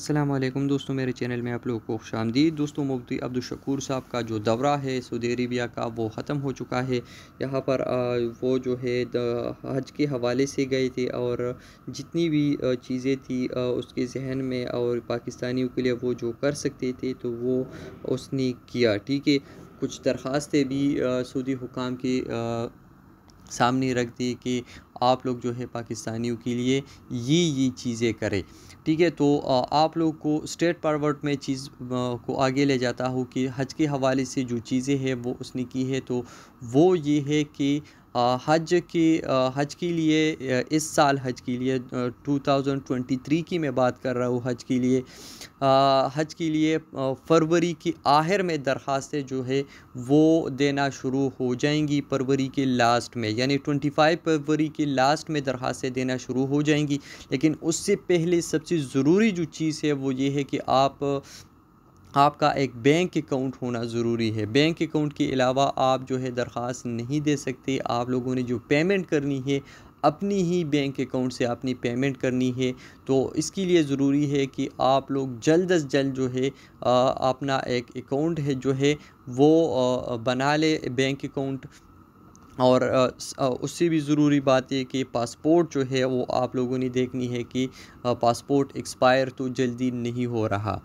असलम दोस्तों मेरे चैनल में आप लोगों को खुश आमदीद दोस्तों मुफ्ती अब्दुलशकूर साहब का जो दौरा है सऊदी अरबिया का वो ख़त्म हो चुका है यहाँ पर वो जो है हज के हवाले से गए थे और जितनी भी चीज़ें थी उसके जहन में और पाकिस्तानियों के लिए वो जो कर सकते थे तो वो उसने किया ठीक है कुछ दरख्वास्तें भी सऊदी हुकाम के सामने रख दिए कि आप लोग जो है पाकिस्तानियों के लिए ये ये चीज़ें करें ठीक है तो आप लोग को स्टेट पारवर्ड में चीज़ को आगे ले जाता हूँ कि हज के हवाले से जो चीज़ें हैं वो उसने की है तो वो ये है कि हज की हज के लिए इस साल हज के लिए 2023 की मैं बात कर रहा हूँ हज के लिए हज के लिए फरवरी की आखिर में दरख्वास्तें जो है वो देना शुरू हो जाएंगी फरवरी के लास्ट में यानी 25 फरवरी के लास्ट में दरख्वास्तें देना शुरू हो जाएंगी लेकिन उससे पहले सबसे ज़रूरी जो चीज़ है वो ये है कि आप आपका एक बैंक अकाउंट होना ज़रूरी है बैंक अकाउंट के अलावा आप जो है दरख्वास्त नहीं दे सकते आप लोगों ने जो पेमेंट करनी है अपनी ही बैंक अकाउंट से अपनी पेमेंट करनी है तो इसके लिए ज़रूरी है कि आप लोग जल्द अज जल्द जो है अपना एक अकाउंट है जो है वो बना ले बैंक अकाउंट और उससे भी ज़रूरी बात यह कि पासपोर्ट जो है वो आप लोगों ने देखनी है कि पासपोर्ट एक्सपायर तो जल्दी नहीं हो रहा